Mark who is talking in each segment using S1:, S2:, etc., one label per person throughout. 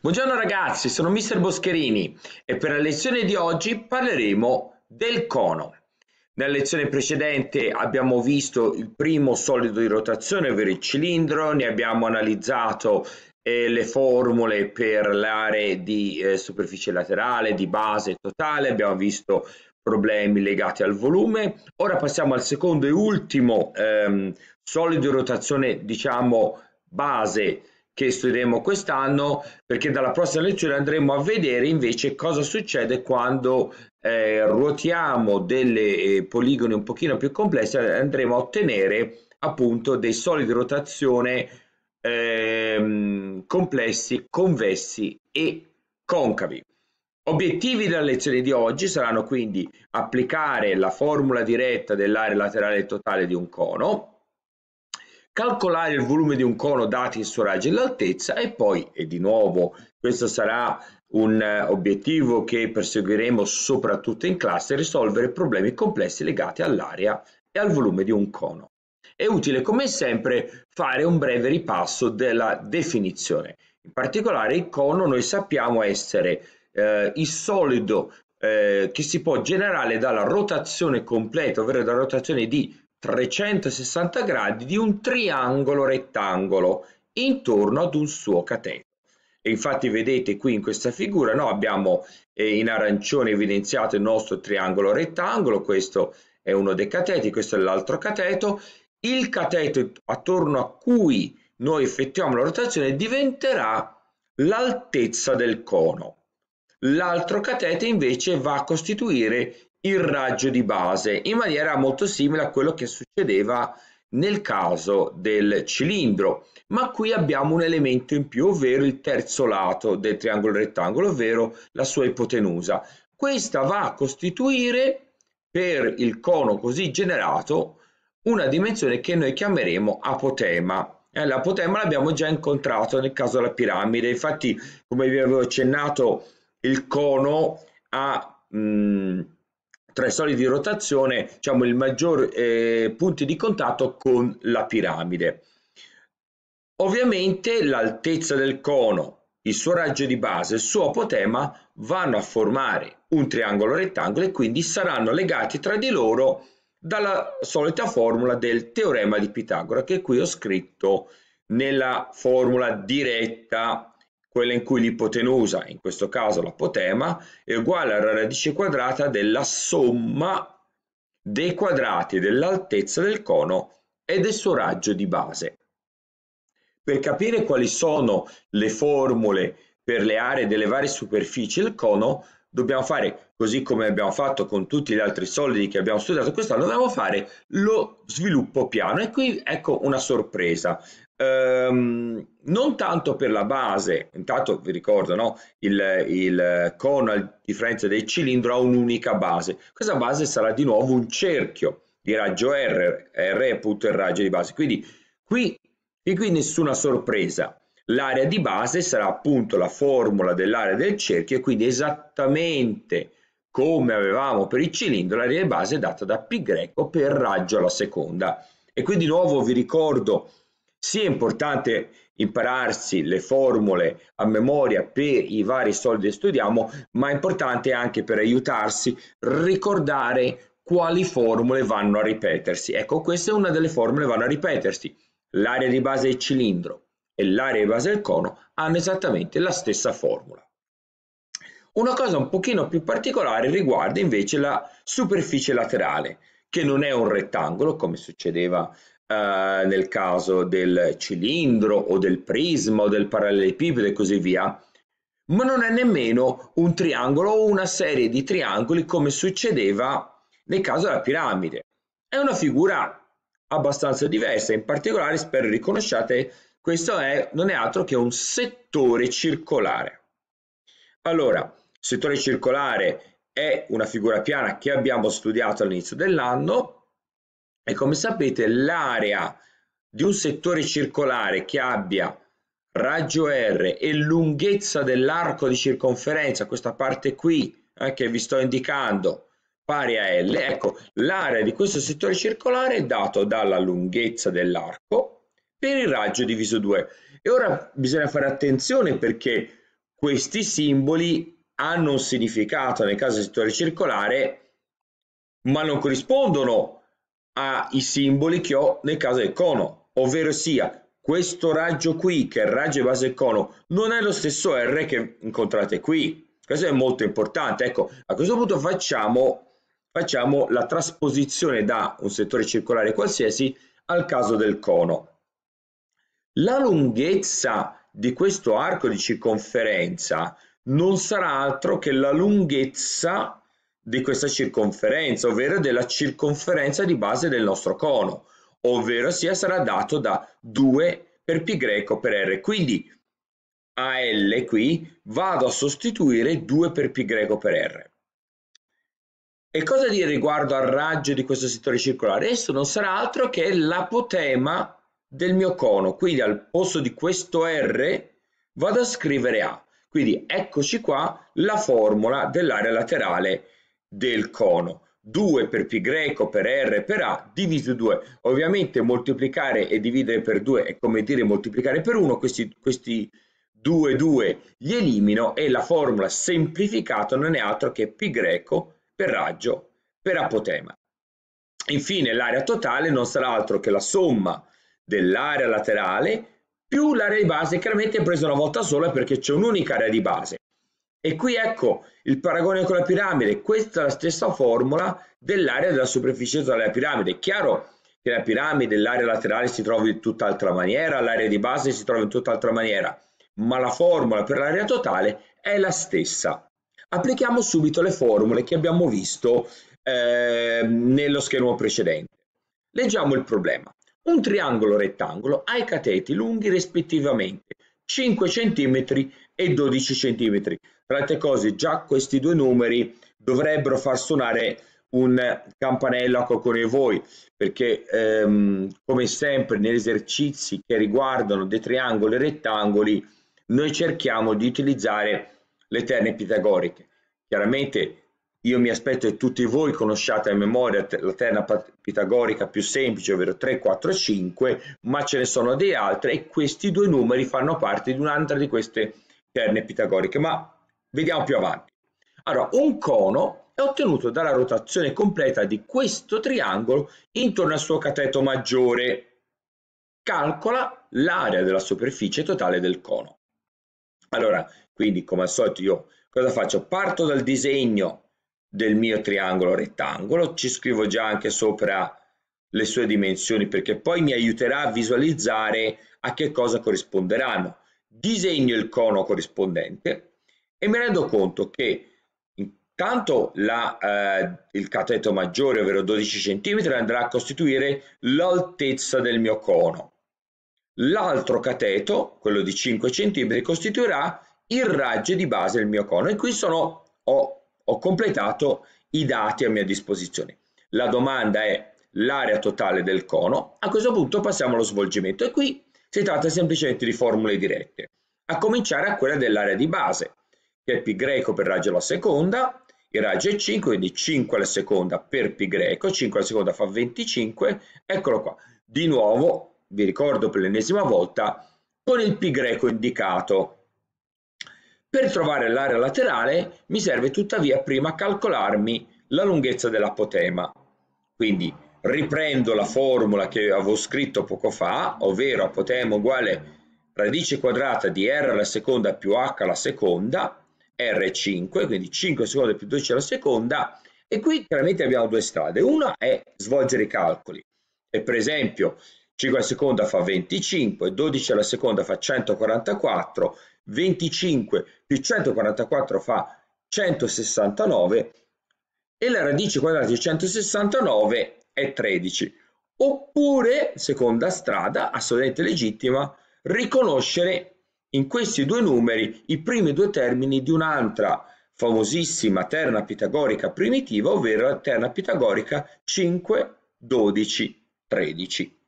S1: Buongiorno ragazzi, sono Mr. Boscherini e per la lezione di oggi parleremo del cono. Nella lezione precedente abbiamo visto il primo solido di rotazione, ovvero il cilindro, ne abbiamo analizzato eh, le formule per le aree di eh, superficie laterale, di base totale, abbiamo visto problemi legati al volume. Ora passiamo al secondo e ultimo ehm, solido di rotazione, diciamo, base che studieremo quest'anno perché dalla prossima lezione andremo a vedere invece cosa succede quando eh, ruotiamo delle eh, poligoni un pochino più complessi andremo a ottenere appunto dei solidi rotazione ehm, complessi, convessi e concavi. Obiettivi della lezione di oggi saranno quindi applicare la formula diretta dell'area laterale totale di un cono, calcolare il volume di un cono dati il suo raggio e l'altezza e poi, e di nuovo, questo sarà un eh, obiettivo che perseguiremo soprattutto in classe, risolvere problemi complessi legati all'area e al volume di un cono. È utile come sempre fare un breve ripasso della definizione. In particolare il cono noi sappiamo essere eh, il solido eh, che si può generare dalla rotazione completa, ovvero dalla rotazione di 360 gradi di un triangolo rettangolo intorno ad un suo cateto. E infatti vedete qui in questa figura no, abbiamo eh, in arancione evidenziato il nostro triangolo rettangolo, questo è uno dei cateti, questo è l'altro cateto, il cateto attorno a cui noi effettuiamo la rotazione diventerà l'altezza del cono. L'altro catete invece va a costituire il raggio di base in maniera molto simile a quello che succedeva nel caso del cilindro ma qui abbiamo un elemento in più ovvero il terzo lato del triangolo rettangolo ovvero la sua ipotenusa questa va a costituire per il cono così generato una dimensione che noi chiameremo apotema eh, l'apotema l'abbiamo già incontrato nel caso della piramide infatti come vi avevo accennato il cono ha mh, mm, tra i soli di rotazione, diciamo, il maggior eh, punti di contatto con la piramide. Ovviamente l'altezza del cono, il suo raggio di base, il suo apotema vanno a formare un triangolo rettangolo e quindi saranno legati tra di loro dalla solita formula del teorema di Pitagora che qui ho scritto nella formula diretta quella in cui l'ipotenusa, in questo caso l'apotema, è uguale alla radice quadrata della somma dei quadrati dell'altezza del cono e del suo raggio di base. Per capire quali sono le formule per le aree delle varie superfici del cono, dobbiamo fare, così come abbiamo fatto con tutti gli altri solidi che abbiamo studiato quest'anno, dobbiamo fare lo sviluppo piano. E qui ecco una sorpresa. Um, non tanto per la base, intanto vi ricordo, no? il, il cono a differenza del cilindro ha un'unica base, questa base sarà di nuovo un cerchio di raggio R, R è appunto il raggio di base, quindi qui, e qui nessuna sorpresa, l'area di base sarà appunto la formula dell'area del cerchio e quindi esattamente come avevamo per il cilindro, l'area di base è data da π per raggio alla seconda. E quindi di nuovo vi ricordo sì, è importante impararsi le formule a memoria per i vari soldi che studiamo, ma è importante anche per aiutarsi ricordare quali formule vanno a ripetersi. Ecco, questa è una delle formule che vanno a ripetersi. L'area di base del cilindro e l'area di base del cono hanno esattamente la stessa formula. Una cosa un pochino più particolare riguarda invece la superficie laterale, che non è un rettangolo come succedeva eh, nel caso del cilindro o del prisma o del parallelepipedo e così via, ma non è nemmeno un triangolo o una serie di triangoli come succedeva nel caso della piramide. È una figura abbastanza diversa, in particolare spero riconosciate questo è, non è altro che un settore circolare. Allora, settore circolare è una figura piana che abbiamo studiato all'inizio dell'anno, e come sapete l'area di un settore circolare che abbia raggio R e lunghezza dell'arco di circonferenza, questa parte qui eh, che vi sto indicando, pari a L, ecco, l'area di questo settore circolare è dato dalla lunghezza dell'arco per il raggio diviso 2. E ora bisogna fare attenzione perché questi simboli hanno un significato nel caso del settore circolare, ma non corrispondono ai simboli che ho nel caso del cono, ovvero sia questo raggio qui, che è il raggio di base del cono, non è lo stesso R che incontrate qui. Questo è molto importante. Ecco, a questo punto facciamo, facciamo la trasposizione da un settore circolare qualsiasi al caso del cono. La lunghezza di questo arco di circonferenza non sarà altro che la lunghezza di questa circonferenza, ovvero della circonferenza di base del nostro cono, ovvero sia sarà dato da 2 per π greco per r. Quindi AL qui vado a sostituire 2 per π greco per r. E cosa dire riguardo al raggio di questo settore circolare? Esso non sarà altro che l'apotema del mio cono, quindi al posto di questo R vado a scrivere A. Quindi eccoci qua la formula dell'area laterale del cono. 2 per pi greco per r per a diviso 2. Ovviamente moltiplicare e dividere per 2 è come dire moltiplicare per 1, questi, questi 2 2 li elimino e la formula semplificata non è altro che pi greco per raggio per apotema. Infine l'area totale non sarà altro che la somma dell'area laterale più l'area di base, chiaramente è presa una volta sola perché c'è un'unica area di base. E qui ecco il paragone con la piramide, questa è la stessa formula dell'area della superficie della piramide. È chiaro che la piramide, l'area laterale si trova in tutt'altra maniera, l'area di base si trova in tutt'altra maniera, ma la formula per l'area totale è la stessa. Applichiamo subito le formule che abbiamo visto eh, nello schermo precedente. Leggiamo il problema. Un triangolo rettangolo ha i cateti lunghi rispettivamente 5 cm e 12 cm tante cose, già questi due numeri dovrebbero far suonare un campanello a qualcuno di voi, perché ehm, come sempre negli esercizi che riguardano dei triangoli e rettangoli, noi cerchiamo di utilizzare le terne pitagoriche. Chiaramente io mi aspetto che tutti voi conosciate a memoria la terna pitagorica più semplice, ovvero 3, 4, 5, ma ce ne sono delle altre e questi due numeri fanno parte di un'altra di queste terne pitagoriche. Ma Vediamo più avanti. Allora, un cono è ottenuto dalla rotazione completa di questo triangolo intorno al suo cateto maggiore. Calcola l'area della superficie totale del cono. Allora, quindi come al solito io cosa faccio? Parto dal disegno del mio triangolo rettangolo, ci scrivo già anche sopra le sue dimensioni perché poi mi aiuterà a visualizzare a che cosa corrisponderanno. Disegno il cono corrispondente, e mi rendo conto che intanto eh, il cateto maggiore, ovvero 12 cm, andrà a costituire l'altezza del mio cono. L'altro cateto, quello di 5 cm, costituirà il raggio di base del mio cono e qui sono, ho, ho completato i dati a mia disposizione. La domanda è l'area totale del cono, a questo punto passiamo allo svolgimento e qui si tratta semplicemente di formule dirette, a cominciare a quella dell'area di base che è π greco per raggio alla seconda, il raggio è 5, quindi 5 alla seconda per π greco, 5 alla seconda fa 25, eccolo qua. Di nuovo, vi ricordo per l'ennesima volta, con il π greco indicato. Per trovare l'area laterale mi serve tuttavia prima calcolarmi la lunghezza dell'apotema. Quindi riprendo la formula che avevo scritto poco fa, ovvero apotema uguale radice quadrata di r alla seconda più h alla seconda, R5, quindi 5 secondi più 12 alla seconda, e qui chiaramente abbiamo due strade. Una è svolgere i calcoli, e per esempio 5 alla seconda fa 25, 12 alla seconda fa 144, 25 più 144 fa 169, e la radice quadrata di 169 è 13. Oppure, seconda strada, assolutamente legittima, riconoscere in questi due numeri i primi due termini di un'altra famosissima terna pitagorica primitiva, ovvero la terna pitagorica 5, 12, 13.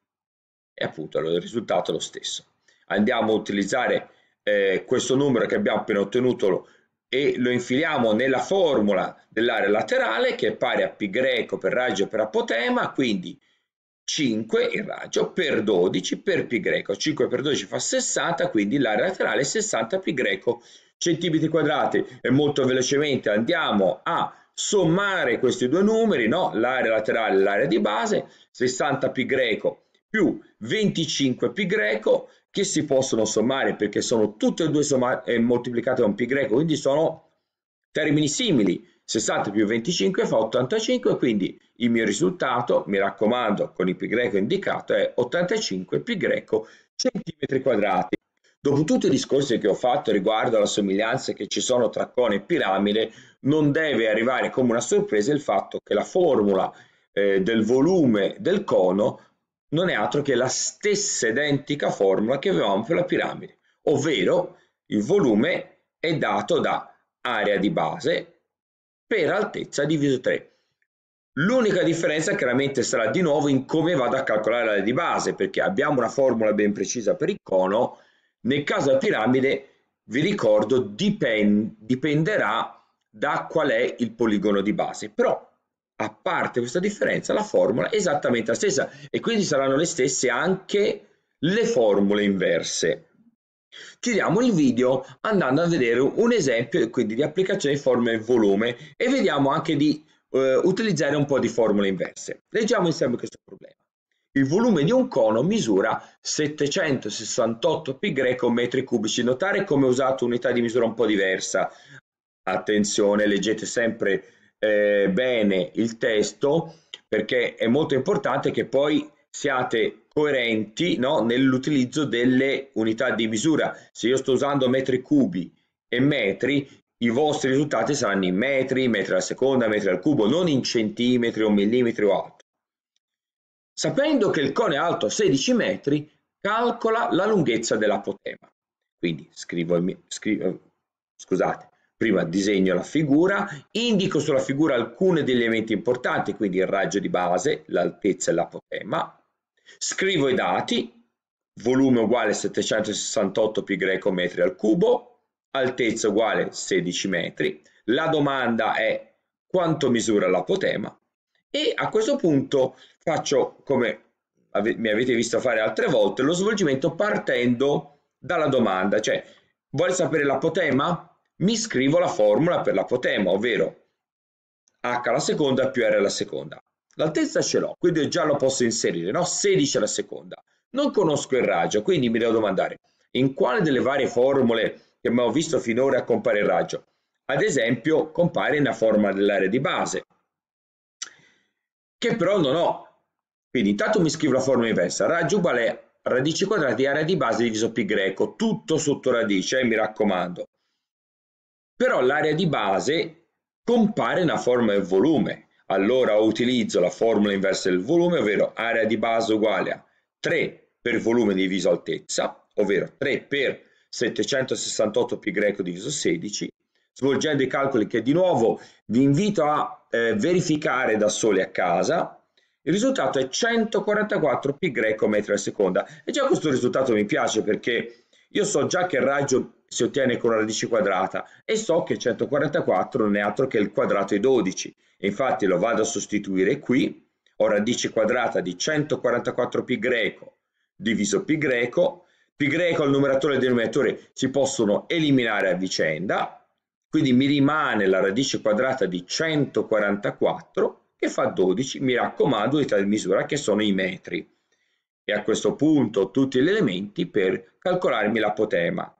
S1: E appunto il risultato è lo stesso. Andiamo a utilizzare eh, questo numero che abbiamo appena ottenuto e lo infiliamo nella formula dell'area laterale che è pari a π greco per raggio per apotema, quindi 5 il raggio per 12 per pi greco. 5 per 12 fa 60, quindi l'area laterale è 60 pi greco centimetri quadrati. E molto velocemente andiamo a sommare questi due numeri, no? l'area laterale e l'area di base, 60 pi greco più 25 pi greco, che si possono sommare perché sono tutte e due sommate, moltiplicate da un pi greco, quindi sono termini simili. 60 più 25 fa 85, quindi il mio risultato, mi raccomando, con il pi greco indicato è 85 pi greco centimetri quadrati. Dopo tutti i discorsi che ho fatto riguardo alla somiglianza che ci sono tra cone e piramide, non deve arrivare come una sorpresa il fatto che la formula eh, del volume del cono non è altro che la stessa identica formula che avevamo per la piramide, ovvero il volume è dato da area di base per altezza diviso 3. L'unica differenza chiaramente sarà di nuovo in come vado a calcolare l'area di base, perché abbiamo una formula ben precisa per il cono, nel caso della piramide, vi ricordo, dipend dipenderà da qual è il poligono di base, però a parte questa differenza la formula è esattamente la stessa e quindi saranno le stesse anche le formule inverse. Chiudiamo il video andando a vedere un esempio quindi di applicazione di e volume e vediamo anche di eh, utilizzare un po' di formule inverse. Leggiamo insieme questo problema. Il volume di un cono misura 768 π metri cubici. Notare come ho usato unità di misura un po' diversa. Attenzione, leggete sempre eh, bene il testo perché è molto importante che poi siate coerenti no? nell'utilizzo delle unità di misura. Se io sto usando metri cubi e metri, i vostri risultati saranno in metri, metri alla seconda, metri al cubo, non in centimetri o millimetri o altro. Sapendo che il cone è alto 16 metri, calcola la lunghezza dell'apotema. Quindi scrivo, scrivo, scusate, prima disegno la figura, indico sulla figura alcuni degli elementi importanti, quindi il raggio di base, l'altezza e l'apotema, Scrivo i dati, volume uguale 768 pi greco metri al cubo, altezza uguale 16 metri, la domanda è quanto misura l'apotema e a questo punto faccio come mi avete visto fare altre volte lo svolgimento partendo dalla domanda, cioè vuole sapere l'apotema? Mi scrivo la formula per l'apotema, ovvero h alla seconda più r alla seconda. L'altezza ce l'ho, quindi già lo posso inserire, no? 16 alla seconda. Non conosco il raggio, quindi mi devo domandare in quale delle varie formule che abbiamo visto finora compare il raggio. Ad esempio compare una forma dell'area di base, che però non ho. Quindi intanto mi scrivo la formula inversa, raggio uguale a radici quadrati di area di base diviso pi greco, tutto sotto radice, eh, mi raccomando. Però l'area di base compare una forma e volume, allora utilizzo la formula inversa del volume, ovvero area di base uguale a 3 per volume diviso altezza, ovvero 3 per 768 pi greco diviso 16, svolgendo i calcoli che di nuovo vi invito a eh, verificare da soli a casa, il risultato è 144 pi greco metri alla seconda. E già questo risultato mi piace perché io so già che il raggio si ottiene con la radice quadrata e so che 144 non è altro che il quadrato di 12. Infatti lo vado a sostituire qui, ho radice quadrata di 144π greco diviso π greco, π greco al numeratore e denominatore si possono eliminare a vicenda, quindi mi rimane la radice quadrata di 144 che fa 12, mi raccomando, unità di misura che sono i metri. E a questo punto tutti gli elementi per calcolarmi l'apotema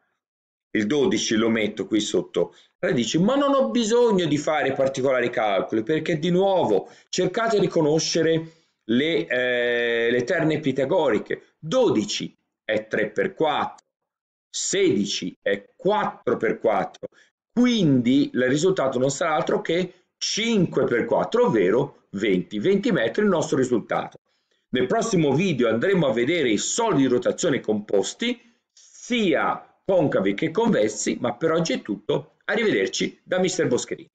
S1: il 12 lo metto qui sotto radici, ma non ho bisogno di fare particolari calcoli perché di nuovo cercate di conoscere le, eh, le terne pitagoriche. 12 è 3 per 4, 16 è 4 per 4, quindi il risultato non sarà altro che 5 per 4, ovvero 20. 20 metri è il nostro risultato. Nel prossimo video andremo a vedere i soldi di rotazione composti, sia concavi che convessi, ma per oggi è tutto, arrivederci da Mr. Boscherini.